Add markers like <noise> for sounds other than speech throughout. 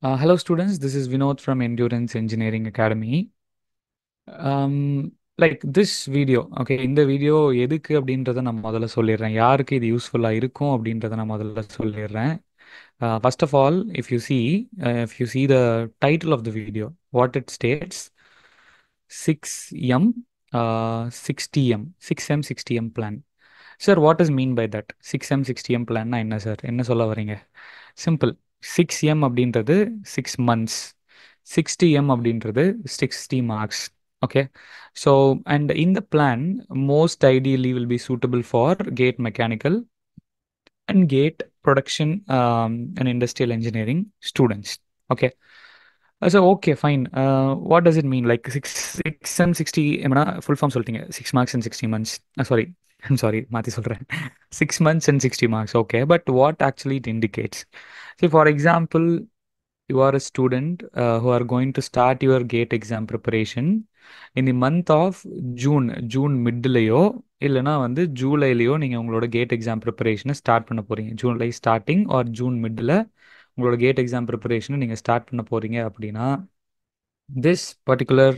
Uh, hello, students. This is Vinod from Endurance Engineering Academy. Um, like this video okay இந்த வீடியோ எதுக்கு அப்படின்றத நான் முதல்ல சொல்லிடுறேன் யாருக்கு இது யூஸ்ஃபுல்லாக இருக்கும் அப்படின்றத நான் முதல்ல சொல்லிடுறேன் first of all if you see if you see the title of the video what it states six M sixty M six M sixty M plan sir what is mean by that six M sixty M பிளான்னா என்ன சார் என்ன சொல்ல வரீங்க simple 6 M அப்படின்றது six months sixty M அப்படின்றது sixty marks. okay so and in the plan most ideally will be suitable for gate mechanical and gate production um, and industrial engineering students okay uh, so okay fine uh, what does it mean like 6 6 and 60 emana full form சொல்லிட்டீங்க 6 marks and 60 months uh, sorry <laughs> i'm sorry மாத்தி சொல்றேன் <laughs> 6 months and 60 marks okay but what actually it indicates See, for example, you are a student uh, who are going to start your gate exam preparation in the month of June. June June மிட்லேயோ இல்லைனா வந்து ஜூலைலேயோ நீங்கள் உங்களோட GATE exam ப்ரிப்பரேஷனை start பண்ண போகிறீங்க July starting or June middle உங்களோட GATE exam ப்ரிப்பரேஷனை நீங்கள் ஸ்டார்ட் பண்ண போகிறீங்க அப்படின்னா this particular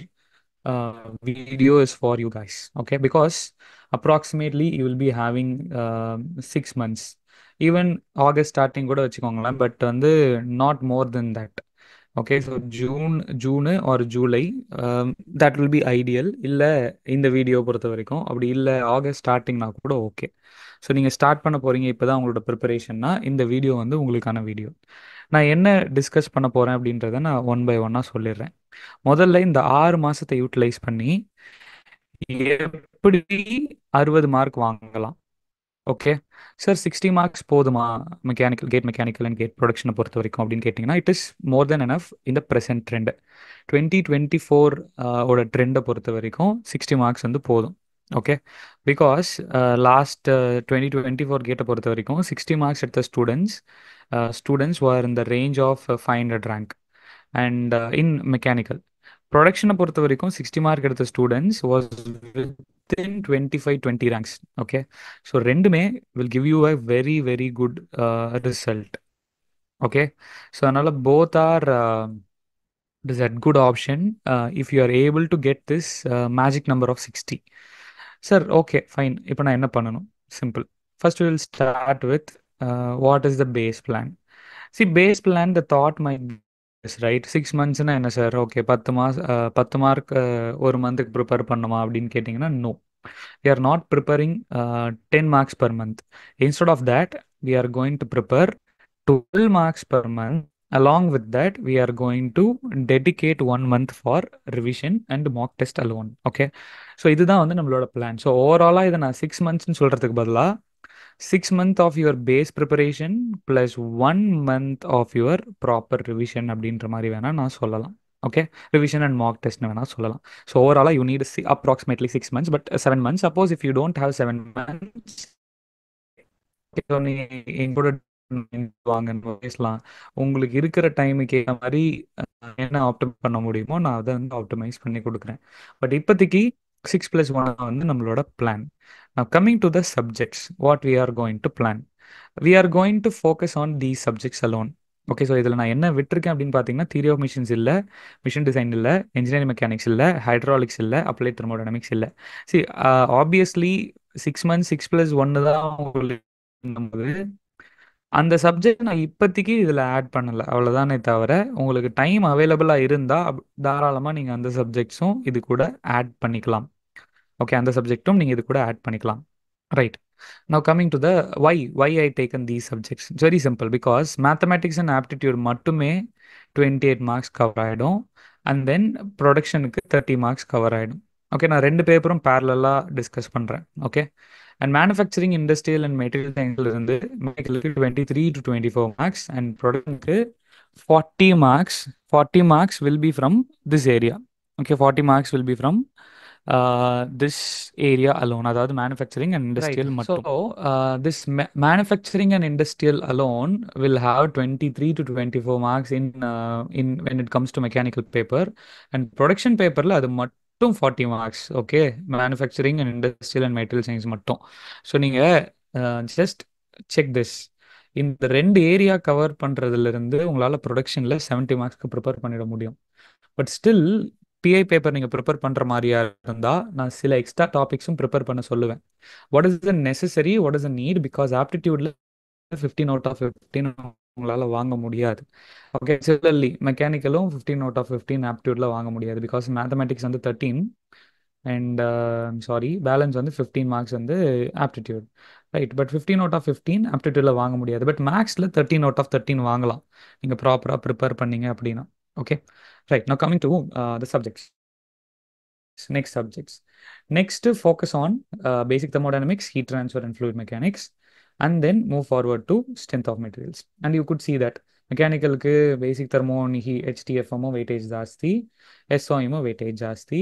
uh, video is for you guys okay because approximately you will be having uh, six months even August starting கூட வச்சுக்கோங்களேன் பட் வந்து not more then that okay so June June or July that will be ideal இல்லை இந்த video பொறுத்த வரைக்கும் அப்படி இல்லை August ஸ்டார்டிங்னா கூட ஓகே ஸோ நீங்கள் ஸ்டார்ட் பண்ண போகிறீங்க இப்போ தான் உங்களோட ப்ரிப்பரேஷன்னா இந்த வீடியோ வந்து உங்களுக்கான வீடியோ நான் என்ன டிஸ்கஸ் பண்ண போகிறேன் அப்படின்றத நான் ஒன் பை ஒன்னாக சொல்லிடுறேன் முதல்ல இந்த ஆறு மாதத்தை யூட்டிலைஸ் பண்ணி எப்படி அறுபது மார்க் வாங்கலாம் ஓகே சார் சிக்ஸ்டி மார்க்ஸ் போதுமா mechanical GATE mechanical and GATE ப்ரொடக்ஷனை பொறுத்த வரைக்கும் அப்படின்னு கேட்டிங்கன்னா it is more then enough இந்த present trend twenty twenty four ஓட ட்ரெண்டை பொறுத்த வரைக்கும் சிக்ஸ்டி மார்க்ஸ் வந்து போதும் okay because last twenty twenty four கேட்டை பொறுத்த வரைக்கும் சிக்ஸ்டி மார்க்ஸ் எடுத்த ஸ்டூடெண்ட்ஸ் ஸ்டூடெண்ட்ஸ் ஆர் இந்த range of five hundred rank and in mechanical ப்ரொடக்ஷனை பொறுத்த வரைக்கும் சிக்ஸ்டி மார்க் எடுத்த students was within 25 20 ranks okay so me will give you a very very good uh, result okay so another both are uh, it is a good option uh, if you are able to get this uh, magic number of 60 sir okay fine இப்போ நான் என்ன simple first we will start with uh, what is the base plan see base plan the thought might yes right six மந்த்ஸ்னா என்ன sir okay பத்து marks பத்து mark ஒரு மந்த்துக்கு prepare பண்ணுமா அப்படின்னு கேட்டிங்கன்னா no we are not preparing ten marks per month instead of that we are going to prepare twelve marks per month along with that we are going to dedicate one month for revision and mock test alone okay so இதுதான் வந்து நம்மளோட plan so ஓவராலாக இதை நான் six மந்த்ஸ்னு சொல்கிறதுக்கு பதிலாக six month of your base preparation plus one month of your proper revision அப்படின்ற மாதிரி வேணால் நான் சொல்லலாம் ஓகே ரிவிஷன் அண்ட் மார்க் டெஸ்ட்னு வேணால் சொல்லலாம் ஸோ ஓவராலாக you need see approximately six months but seven months suppose if you don't have seven months எங்களோட வாங்கன்னு பேசலாம் உங்களுக்கு இருக்கிற டைமுக்கு ஏற்ற மாதிரி என்ன ஆப்டிமைஸ் பண்ண முடியுமோ நான் அதை வந்து ஆப்டிமைஸ் பண்ணி கொடுக்குறேன் பட் இப்போதைக்கு சிக்ஸ் ப்ளஸ் ஒன் வந்து நம்மளோட plan Now, coming to the subjects, what we are going to plan. We are going to focus on these subjects alone. Okay so இதில் நான் என்ன விட்டுருக்கேன் அப்படின்னு பார்த்தீங்கன்னா தியரி ஆஃப் மிஷின்ஸ் இல்லை மிஷின் டிசைன் இல்லை இன்ஜினியரிங் மெக்கானிக்ஸ் இல்லை ஹைட்ராலிக்ஸ் இல்லை அப்ளை தெர்மோடைனமிக்ஸ் இல்லை see obviously six months six plus ஒன்று தான் உங்களுக்கு அந்த சப்ஜெக்ட் நான் இப்போதைக்கு இதில் ஆட் பண்ணலை அவ்வளோதானே தவிர உங்களுக்கு டைம் அவைலபிளாக இருந்தால் தாராளமாக நீங்கள் அந்த சப்ஜெக்ட்ஸும் இது கூட ஆட் பண்ணிக்கலாம் ஓகே அந்த சப்ஜெக்ட்டும் நீங்கள் இது கூட ஆட் பண்ணிக்கலாம் right now coming to the why why I taken these subjects it's very simple because mathematics and aptitude மட்டுமே டுவெண்ட்டி எயிட் மார்க்ஸ் கவர் ஆகிடும் அண்ட் தென் ப்ரொடக்ஷனுக்கு தேர்ட்டி மார்க்ஸ் கவர் ஆகிடும் ஓகே நான் ரெண்டு பேப்பரும் பேரலாக டிஸ்கஸ் பண்ணுறேன் okay and manufacturing industrial and material சயின்ஸில் இருந்து மெடிக்கலுக்கு twenty three to twenty four marks and ப்ரொடக்ஷனுக்கு forty marks forty marks will be from this area okay forty marks will be from this area alone அதாவது manufacturing and industrial மட்டும் this manufacturing and industrial alone will have twenty three to twenty four marks in in when it comes to mechanical paper and production பேப்பரில் அது மட்டும் forty marks okay manufacturing and industrial and material science மட்டும் so நீங்கள் just check this இந்த ரெண்டு area cover பண்ணுறதுலேருந்து உங்களால் ப்ரொடக்ஷனில் seventy மார்க்ஸ்க்கு prepare பண்ணிட முடியும் பட் ஸ்டில் பிஐ பேப்பர் நீங்கள் ப்ரிப்பேர் பண்ணுற மாதிரியா இருந்தால் நான் சில எக்ஸ்ட்ரா டாபிக்ஸும் ப்ரிப்பேர் பண்ண சொல்லுவேன் what is the necessary what is a need because ஆப்டிடியூடில் ஃபிஃப்டீன் அவுட் ஆஃப் ஃபிஃப்டீன் உங்களால் வாங்க முடியாது ஓகே சிமிலர்லி மெக்கானிக்கலும் ஃபிஃப்டீன் அவுட் ஆஃப் ஃபிஃப்டீன் ஆப்டிடியூடில் வாங்க முடியாது பிகாஸ் மேத்தமெட்டிக்ஸ் வந்து தேர்ட்டீன் அண்ட் சாரி பேலன்ஸ் வந்து ஃபிஃப்டீன் மார்க்ஸ் வந்து aptitude right but fifteen out of fifteen ஆப்டிடியூடில் வாங்க முடியாது பட் மேக்ஸில் தேர்ட்டின் அவுட் ஆஃப் தேர்ட்டின் வாங்கலாம் நீங்கள் ப்ராப்பராக ப்ரிப்பேர் பண்ணீங்க அப்படின்னா Okay, right. Now coming to uh, the subjects. Next subjects. Next to focus on uh, basic thermodynamics, heat transfer and fluid mechanics and then move forward to strength of materials. And you could see that mechanical basic thermo ಹಿ H T F M weightage ಜಾಸ್ತಿ S O M weightage ಜಾಸ್ತಿ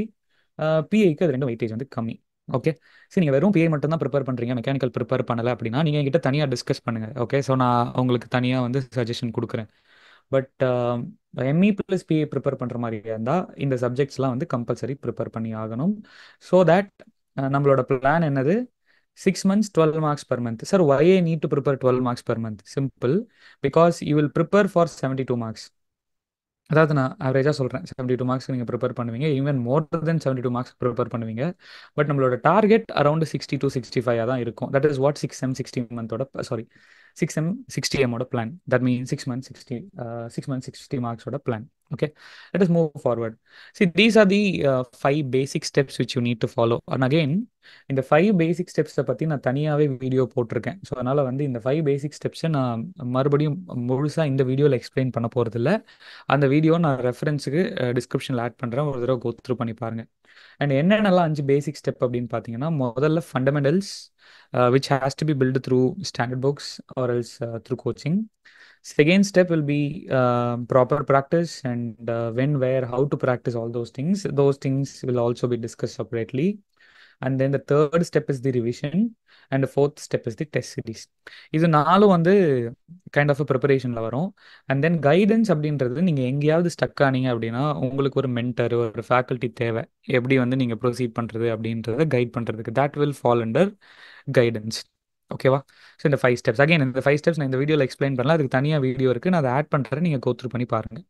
பிஐக்கு அது ரெண்டு weightage வந்து கம்மி okay சரி நீங்கள் வெறும் பிஐ மட்டும் தான் ப்ரிப்பேர் பண்ணுறீங்க மெக்கானிக்கல் ப்ரிப்பேர் பண்ணலை அப்படின்னா நீங்கள் என்கிட்ட தனியாக டிஸ்கஸ் பண்ணுங்கள் ஓகே ஸோ நான் உங்களுக்கு தனியாக வந்து சஜஷன் கொடுக்குறேன் but ME plus PA prepare பண்ணுற மாதிரி இருந்தால் இந்த சப்ஜெக்ட்ஸ்லாம் வந்து கம்பல்சரி ப்ரிப்பேர் பண்ணி ஆகணும் ஸோ தட் நம்மளோட பிளான் என்னது six months twelve marks per month sir why a need to prepare twelve marks per month simple because you will prepare for seventy two marks அதாவது நான் ஆவரேஜாக சொல்கிறேன் செவன்டி டூ மார்க்ஸ் நீங்கள் prepare பண்ணுவீங்க even more then seventy two marks prepare பண்ணுவீங்க but நம்மளோட target around sixty two sixty five தான் இருக்கும் that is what six seven sixty மந்தோட சாரி சிக்ஸ் எம் சிக்ஸ்டி எம்மோட plan that mean six month sixty six month sixty மார்க்ஸோட plan Okay, let us move forward. See, these are the uh, five basic steps which you need to follow. And again, இந்த five basic ஸ்டெப்ஸை பற்றி நான் தனியாகவே video போட்டிருக்கேன் so அதனால வந்து இந்த ஃபைவ் பேசிக் ஸ்டெப்ஸை நான் மறுபடியும் முழுசாக இந்த வீடியோவில் எக்ஸ்பிளைன் பண்ண போகிறதில்ல அந்த வீடியோ நான் ரெஃபரன்ஸுக்கு டிஸ்கிரிப்ஷனில் ஆட் பண்ணுறேன் ஒரு தடவை கோத்ரூ பண்ணி பாருங்க அண்ட் என்னென்னலாம் அஞ்சு பேசிக் ஸ்டெப் அப்படின்னு பார்த்தீங்கன்னா முதல்ல fundamentals which has to be build through standard books or else through coaching Second step will be uh, proper practice and uh, when, where, how to practice things those things will also be discuss be and then the third step is the revision and fourth step is the test series இது நாலும் வந்து kind of ப்ரிப்பரேஷனில் வரும் and then guidance அப்படின்றது நீங்கள் எங்கேயாவது stuck ஆனீங்க அப்படின்னா உங்களுக்கு ஒரு மென்டர் ஒரு ஃபேக்கல்ட்டி தேவை எப்படி வந்து நீங்கள் ப்ரொசீட் பண்ணுறது அப்படின்றத கைட் பண்ணுறதுக்கு that will fall under guidance ஓகேவா ஸோ இந்த ஃபைவ் ஸ்டெப்ஸ் அகைன் இந்த ஃபைவ் ஸ்டெப்ஸ் நான் இந்த வீடியோவில் எக்ஸ்பிளைன் பண்ணல அதுக்கு தனியாக வீடியோ இருக்குது நான் அதை ஆட் பண்ணுறேன் நீங்கள் கோத்ரூ பண்ணி பாருங்கள்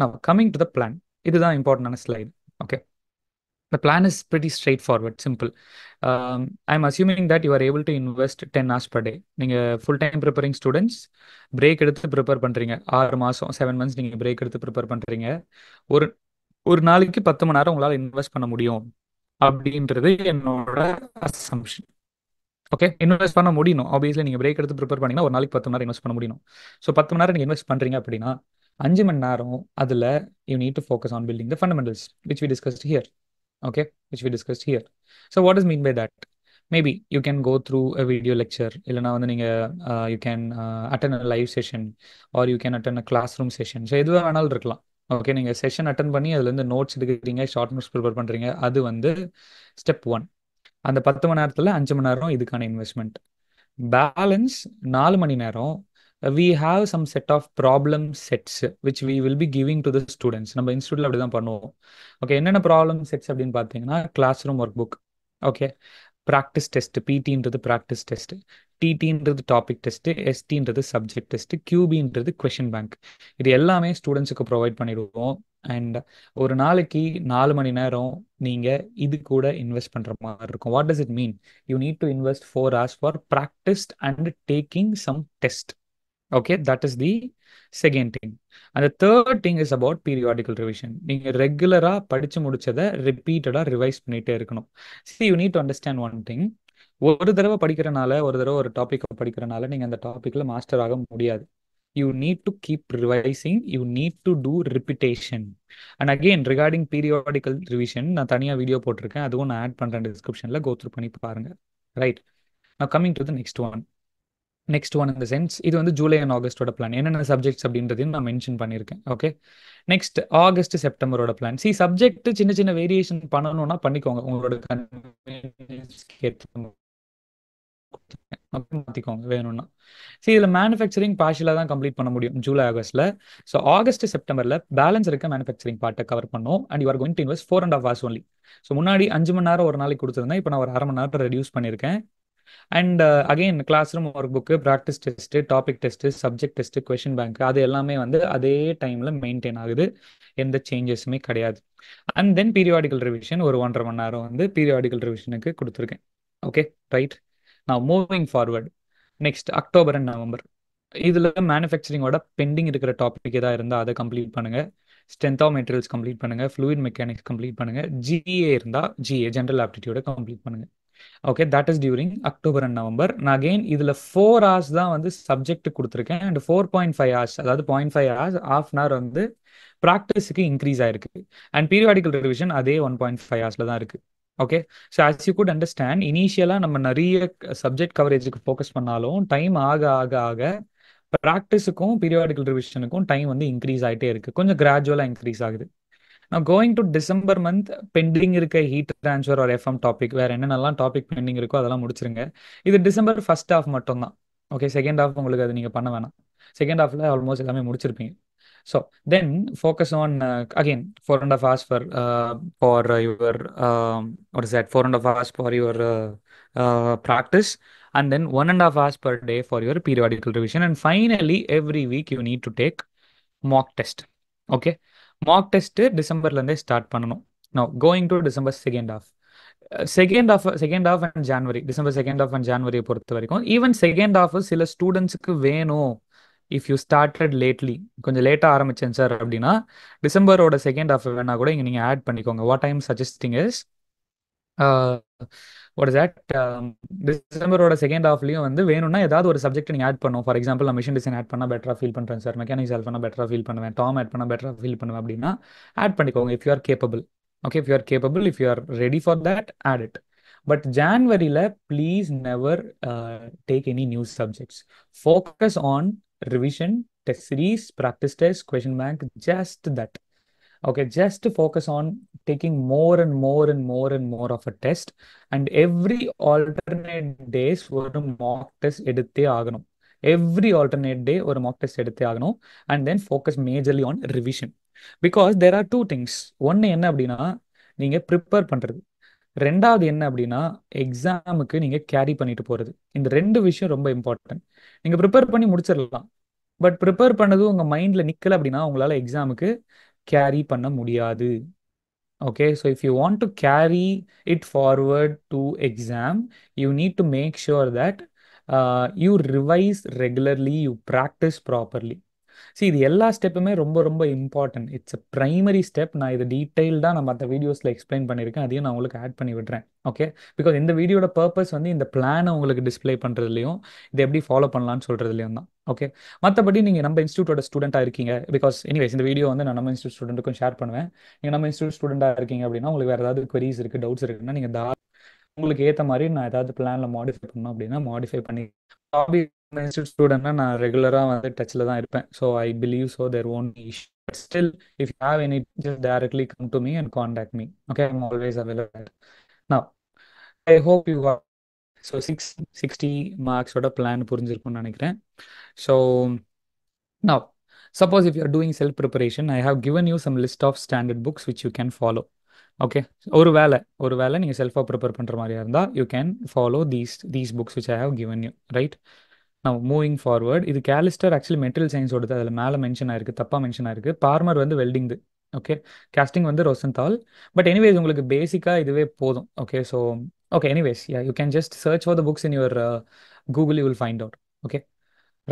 நான் கம்மிங் டு த பிளான் இதுதான் இம்பார்ட்டண்டான slide okay the plan is pretty straight forward simple I am assuming that you are able to invest ten hours per day நீங்கள் full time preparing students break எடுத்து prepare பண்ணுறீங்க ஆறு மாதம் seven months நீங்கள் break எடுத்து prepare பண்ணுறீங்க ஒரு ஒரு நாளைக்கு பத்து மணி நேரம் உங்களால் இன்வெஸ்ட் பண்ண முடியும் அப்படின்றது என்னோட அசம்ஷன் ஓகே இன்வெஸ்ட் பண்ண முடியும் ஆப்வியஸ்லி நீங்கள் பிரேக் எடுத்து ப்ரிப்பேர் பண்ணிங்கன்னா ஒரு நாளைக்கு பத்து மணி நேரம் இன்வெஸ்ட் பண்ண முடியும் ஸோ பத்து மணி நேரம் நீங்கள் இன்வெஸ்ட் பண்ணுறீங்க அப்படின்னா அஞ்சு மணி நேரம் அதில் you need to focus on building the fundamentals which we discussed here okay which we discussed here so what is mean by that maybe you can go through a video lecture இல்லைனா வந்து நீங்கள் you can attend a live session or you can attend a classroom session so எதுவாக வேணாலும் இருக்கலாம் okay நீங்கள் session attend பண்ணி அதுலேருந்து notes எடுக்கிறீங்க ஷார்ட் நோட்ஸ் ப்ரிப்பேர் பண்ணுறீங்க அது வந்து ஸ்டெப் ஒன் அந்த பத்து மணி நேரத்தில் அஞ்சு மணி நேரம் இதுக்கான இன்வெஸ்ட்மெண்ட் பேலன்ஸ் நாலு மணி நேரம் we have some set of problem sets which we will be giving to the students நம்ம இன்ஸ்டியூட்ல அப்படி தான் பண்ணுவோம் ஓகே என்னென்ன ப்ராப்ளம் செட்ஸ் அப்படின்னு பார்த்தீங்கன்னா classroom workbook okay practice test பிடின்றது ப்ராக்டிஸ் டெஸ்ட் டிடின்றது டாபிக் டெஸ்ட் எஸ்டின்றது சப்ஜெக்ட் டெஸ்ட் கியூபின்றது கொஷின் பேங்க் இது எல்லாமே ஸ்டூடெண்ட்ஸுக்கு ப்ரொவைட் பண்ணிடுவோம் அண்ட் ஒரு நாளைக்கு நாலு மணி நேரம் நீங்கள் இது கூட இன்வெஸ்ட் பண்ணுற மாதிரி இருக்கும் what does it mean you need to invest four hours for practiced and taking some test okay that is the second thing அந்த third thing is about periodical revision நீங்க ரெகுலரா படிச்சு முடிச்சதை ரிப்பீட்டடா ரிவைஸ் பண்ணிட்டே இருக்கணும் see you need to understand one thing ஒரு தடவை படிக்கிறனால ஒரு தடவை ஒரு டாப்பிக்கை படிக்கிறனால நீங்க அந்த டாப்பிக்கில் மாஸ்டர் ஆக முடியாது you need to keep revising you need to do repetition and again regarding periodical revision நான் தனியாக வீடியோ போட்டிருக்கேன் அதுவும் நான் ஆட் பண்ணுறேன் டிஸ்கிரிப்ஷனில் கோத்ரூ பண்ணி பாருங்க ரைட் நான் coming to the next one next one இந்த சென்ஸ் இது வந்து ஜூலை அண்ட் ஆகஸ்டோட பிளான் என்னென்ன சப்ஜெக்ட்ஸ் அப்படின்றதையும் நான் மென்ஷன் பண்ணியிருக்கேன் ஓகே நெக்ஸ்ட் ஆகஸ்ட் செப்டம்பரோட பிளான் சி சப்ஜெக்ட் சின்ன சின்ன வேரியேஷன் பண்ணணும்னா பண்ணிக்கோங்க உங்களோட மாற்றிக்கோங்க வேணும்னா சரி இதில் மேனுஃபேக்சரிங் பார்ஷலாக தான் கம்ப்ளீட் பண்ண முடியும் ஜூலை ஆகஸ்ட்டில் ஸோ ஆகஸ்ட் செப்டம்பரில் பேலன்ஸ் இருக்க மேனுஃபேக்சரிங் பார்ட்டை கவர் பண்ணும் and you're going to invest four and half hours only so முன்னாடி அஞ்சு மணி நேரம் ஒரு நாளைக்கு கொடுத்துருந்தேன் இப்போ நான் ஒரு அரை மணி நேரத்தை ரெடியூஸ் பண்ணியிருக்கேன் and again classroom workbook practice test topic test subject test question bank அது எல்லாமே வந்து அதே டைமில் மெயின்டைன் ஆகுது எந்த சேஞ்சஸுமே கிடையாது அண்ட் தென் பீரியாடிக்கல் ரிவிஷன் ஒரு ஒன்றரை மணி நேரம் வந்து பீரியாடிக்கல் ரிவிஷனுக்கு கொடுத்துருக்கேன் ஓகே ரைட் நான் moving forward next October and November இதில் மேனுஃபேக்சரிங்கோட பெண்டிங் இருக்கிற டாபிக் ஏதாவது இருந்தால் அதை கம்ப்ளீட் பண்ணுங்கள் ஸ்ட்ரென்த் ஆஃப் மெட்டீரியல்ஸ் கம்ப்ளீட் பண்ணுங்கள் ஃப்ளூயிட் மெக்கானிக்ஸ் கம்ப்ளீட் பண்ணுங்கள் ஜிஏ இருந்தால் ஜிஏ ஜென்ரல் ஆப்டிடியூடை கம்ப்ளீட் பண்ணுங்கள் okay that is during October and November நான் அகெயின் இதுல ஃபோர் ஹவர்ஸ் தான் வந்து சப்ஜெக்ட் கொடுத்துருக்கேன் and four point five hours அதாவது point five hours half an hour வந்து ப்ராக்டிஸுக்கு இன்க்ரீஸ் ஆயிருக்கு அண்ட் பீரியாடிக்கல் ரிவிஷன் அதே ஒன் பாயிண்ட் ஃபைவ் ஹவர்ஸ்ல தான் இருக்கு okay so as you good understand இனிஷியலாக நம்ம நிறைய சப்ஜெக்ட் கவரேஜுக்கு ஃபோக்கஸ் பண்ணாலும் டைம் ஆக ஆக ஆக ப்ராக்டிஸுக்கும் பீரியாடிக்கல் ரிவிஷனுக்கும் டைம் வந்து இன்க்ரீஸ் ஆகிட்டே இருக்கு கொஞ்சம் கிராஜுவலாக இன்க்ரீஸ் ஆகுது நான் going to December month pending இருக்க heat transfer or FM topic வேற என்னென்னலாம் டாபிக் பெண்டிங் இருக்கோ அதெல்லாம் முடிச்சிருங்க இது டிசம்பர் ஃபர்ஸ்ட் ஹாஃப் மட்டும் தான் ஓகே செகண்ட் ஹாஃப் உங்களுக்கு அது நீங்கள் பண்ண வேணாம் செகண்ட் ஹாஃப்ல ஆல்மோஸ்ட் எல்லாமே முடிச்சிருப்பீங்க so then focus on again four and half hours for for your ஒரு set four and half hours for your practice and then one and half hours per day for your periodical revision and finally every week you need to take mock test okay mock test டிசம்பர்லேருந்தே start பண்ணணும் no going to December second half second half second half and January December second half and ஜான்வரியை பொறுத்த வரைக்கும் even second half சில ஸ்டூடெண்ட்ஸுக்கு வேணும் if you started lately கொஞ்சம் லேட்டாக ஆரம்பிச்சேன் சார் அப்படின்னா டிசம்பரோட செகண்ட் ஆஃப் வேணா கூட இங்கே நீங்கள் ஆட் பண்ணிக்கோங்க வாட் ஐம் சஜஸ்டிங் இஸ் ஒரு சாட் டிசம்பரோட செகண்ட் ஹாஃப்லயும் வந்து வேணும்னா ஏதாவது ஒரு சப்ஜெக்ட் நீங்க ஆட் பண்ணுவோம் ஃபார் எக்ஸாம்பிள் நான் மிஷின் டிசைன் ஆட் பண்ணால் பெட்டரா ஃபீல் பண்றேன் சார் மெக்கானிக்ஸ் ஆட் பண்ணா பெட்டரா ஃபீல் பண்ணுவேன் டாம் ஆட் பண்ணா பெட்டரா ஃபீல் பண்ணுவேன் அப்படின்னா ஆட் பண்ணிக்கோங்க if you are okay if you are if you are ready for that add it but ஜான்வரியில please never take any news subjects focus on revision test series practice test question bank just that okay just to focus on taking more and more and more and more of a test and every alternate days ஒரு mock test எடுத்தே ஆகணும் every alternate day ஒரு mock test எடுத்தே ஆகணும் and then focus majorly on revision because there are two things ஒன்று என்ன அப்படின்னா நீங்க ப்ரிப்பேர் பண்றது ரெண்டாவது என்ன அப்படின்னா எக்ஸாமுக்கு நீங்க கேரி பண்ணிட்டு போறது இந்த ரெண்டு விஷயம் ரொம்ப இம்பார்ட்டன்ட் நீங்க ப்ரிப்பேர் பண்ணி முடிச்சிடலாம் பட் ப்ரிப்பேர் பண்ணது உங்க மைண்ட்ல நிக்கல அப்படின்னா உங்களால எக்ஸாமுக்கு கேரி பண்ண முடியாது okay so if you want to carry it forward to exam you need to make sure that you revise regularly you practice properly see இது எல்லா ஸ்டெப்புமே ரொம்ப ரொம்ப important it's a primary step நான் இதை டீட்டெயில்டாக நான் மற்ற வீடியோஸில் எக்ஸ்பிளைன் பண்ணியிருக்கேன் அதையும் நான் உங்களுக்கு ஆட் பண்ணி விடுறேன் ஓகே பிகாஸ் இந்த வீடியோட பர்பஸ் வந்து இந்த பிளானை உங்களுக்கு டிஸ்பிளே பண்ணுறதுலையும் இதை எப்படி ஃபாலோ பண்ணலான்னு சொல்கிறதுலையும் தான் ஓகே மற்றபடி நீங்கள் நம்ம இன்ஸ்டியூட்டோட ஸ்டூடெண்ட்டாக இருக்கீங்க பிகாஸ் எனிவேஸ் இந்த வீடியோ வந்து நான் நம்ம இன்ஸ்டியூட் ஸ்டூடெண்ட்டுக்கும் ஷேர் பண்ணுவேன் நீங்கள் நம்ம இன்ஸ்டியூட் ஸ்டூடெண்ட்டாக இருக்கீங்க அப்படின்னா உங்களுக்கு வேறு ஏதாவது கொரிஸ் இருக்குது டவுட்ஸ் இருக்குன்னா நீங்கள் உங்களுக்கு ஏற்ற மாதிரி நான் ஏதாவது பிளானில் மாடிஃபை பண்ணோம் அப்படின்னா மாடிஃபை பண்ணி ஹாபி மென்ஷன் ஸ்டூடெண்ட்னா நான் ரெகுலராக வந்து டச்சில் தான் இருப்பேன் so I believe so there own issue still if you have any just directly come to me and contact me okay I'm always available நான் I hope you have so six sixty மார்க்ஸோட plan புரிஞ்சிருக்கும்னு நினைக்கிறேன் so now suppose if you are doing self preparation I have given you some list of standard books which you can follow okay ஒரு வேலை ஒரு வேலை நீங்கள் செல்ஃபாக prepare பண்ணுற மாதிரியா இருந்தால் you can follow these these books which I have given you right நம்ம மூவிங் ஃபார்வர்ட் இது கேலிஸ்டர் ஆக்சுவலி மெட்டீரியல் சயின்ஸோடது அதில் மேலே மென்ஷன் ஆயிருக்கு தப்பாக மென்ஷன் ஆயிருக்கு பார்மர் வந்து வெல்டிங்து ஓகே கேஸ்டிங் வந்து ரோசன்தால் பட் எனிவேஸ் உங்களுக்கு பேசிக்காக இதுவே போதும் okay so okay anyways you can just search for the books in your Google you will find out okay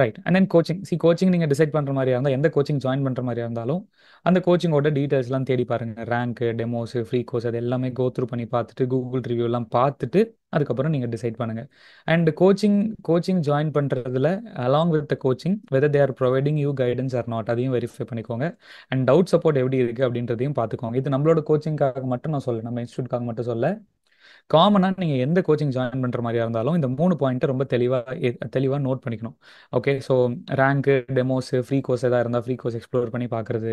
right and then coaching see coaching நீங்கள் டிசைட் பண்ணுற மாதிரி இருந்தால் எந்த கோச்சிங் ஜாயின் பண்ணுற மாதிரியா இருந்தாலும் அந்த கோச்சிங்கோட டீட்டெயில்ஸ்லாம் தேடி பாருங்கள் ரேங்க் டெமோஸ் ஃப்ரீ கோர்ஸ் அது எல்லாமே கோ த்ரூ பண்ணி பார்த்துட்டு கூகுள் ரிவ்யூலாம் பார்த்துட்டு அதுக்கப்புறம் நீங்கள் டிசைட் பண்ணுங்கள் அண்ட் கோச்சிங் கோச்சிங் ஜாயின் பண்ணுறதுல along with the coaching whether they are providing you guidance or not அதையும் வெரிஃபை பண்ணிக்கோங்க அண்ட் டவுட் சப்போர்ட் எப்படி இருக்குது அப்படின்றதையும் பார்த்துக்கோங்க இது நம்மளோட கோச்சிங்காக மட்டும் நான் சொல்ல நம்ம இன்ஸ்டியூட்காக மட்டும் சொல்ல காமனாக நீங்கள் எந்த கோச்சிங் ஜாயின் பண்ணுற மாதிரியா இருந்தாலும் இந்த மூணு பாயிண்ட்டை ரொம்ப தெளிவாக தெளிவாக நோட் பண்ணிக்கணும் ஓகே ஸோ ரேங்க்கு டெமோஸ் ஃப்ரீ கோர்ஸ் எதாவது இருந்தால் ஃப்ரீ கோர்ஸ் எக்ஸ்ப்ளோர் பண்ணி பார்க்குறது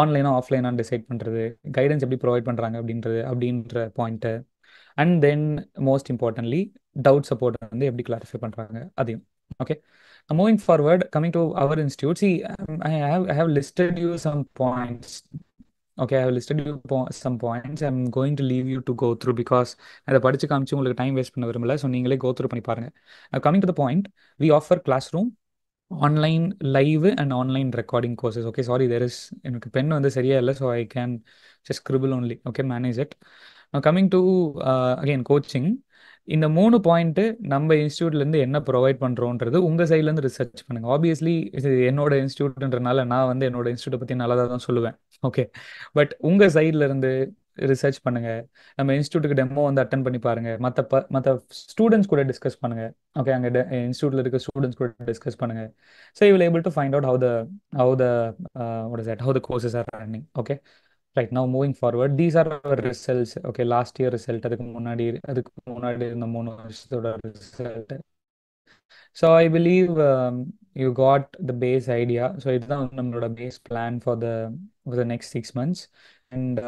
ஆன்லைனாக ஆஃப்லைனாக டிசைட் பண்ணுறது கைடன்ஸ் எப்படி ப்ரொவைட் பண்ணுறாங்க அப்படின்றது அப்படின்ற point and then most importantly doubt support வந்து எப்படி கிளாரிஃபை பண்ணுறாங்க அதையும் okay moving forward coming to our institute see I have I have listed you some points okay I listed you some points I'm going to leave you to go through because அதை படிச்சு காமிச்சு உங்களுக்கு time waste பண்ண விரும்பல so நீங்களே கோ through பண்ணி பாருங்க coming to the point we offer classroom online live and online recording courses okay sorry there is எனக்கு பென் வந்து சரியா இல்லை so I can just scribble only okay manage it coming to again coaching இந்த மூணு point நம்ம இன்ஸ்டியூட்லேருந்து என்ன provide பண்ணுறோன்றது உங்கள் சைட்லேருந்து ரிசர்ச் பண்ணுங்கள் ஆப்வியஸ்லி என்னோட இன்ஸ்டியூட்ன்றனால நான் வந்து என்னோட இன்ஸ்டியூட்டை பற்றி நல்லதாக தான் சொல்லுவேன் ஓகே பட் உங்கள் சைட்லேருந்து ரிசர்ச் பண்ணுங்க நம்ம இன்ஸ்டியூட்டுக்கு டெமோ வந்து அட்டன் பண்ணி பாருங்க மற்ற ப மற்ற ஸ்டூடெண்ட்ஸ் கூட டிஸ்கஸ் பண்ணுங்க ஓகே அங்கே இன்ஸ்டியூட்ல இருக்க ஸ்டூடெண்ட்ஸ் கூட டிஸ்கஸ் பண்ணுங்க so you will able to find out how the how the how the courses are running okay right no moving forward these are our results okay last year result அதுக்கு முன்னாடி அதுக்கு முன்னாடி இருந்த மூணு வருஷத்தோட result so I believe you got the base idea so இதுதான் நம்மளோட base plan for the for the next six months and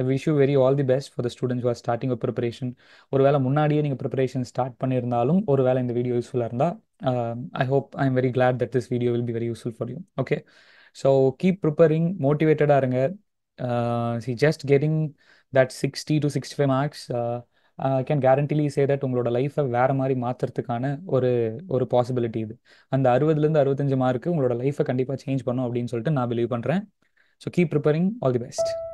I wish you very all the best for the students are starting ஒரு preparation ஒருவேளை முன்னாடியே நீங்கள் preparation start பண்ணியிருந்தாலும் வேலை இந்த video யூஸ்ஃபுல்லாக இருந்தால் I hope I am very glad that this video will be very useful for you okay so keep preparing மோட்டிவேட்டடாக இருங்க see uh, just getting that sixty to sixty five marks I can guaranteedly say that உங்களோட லைஃப்பை வேறு மாதிரி மாற்றுறதுக்கான ஒரு ஒரு possibility இது அந்த அறுபதுலேருந்து அறுபத்தஞ்சு மார்க்கு உங்களோட லைஃப்பை கண்டிப்பாக சேஞ்ச் பண்ணும் அப்படின்னு சொல்லிட்டு நான் பிலீவ் பண்ணுறேன் so keep preparing all the best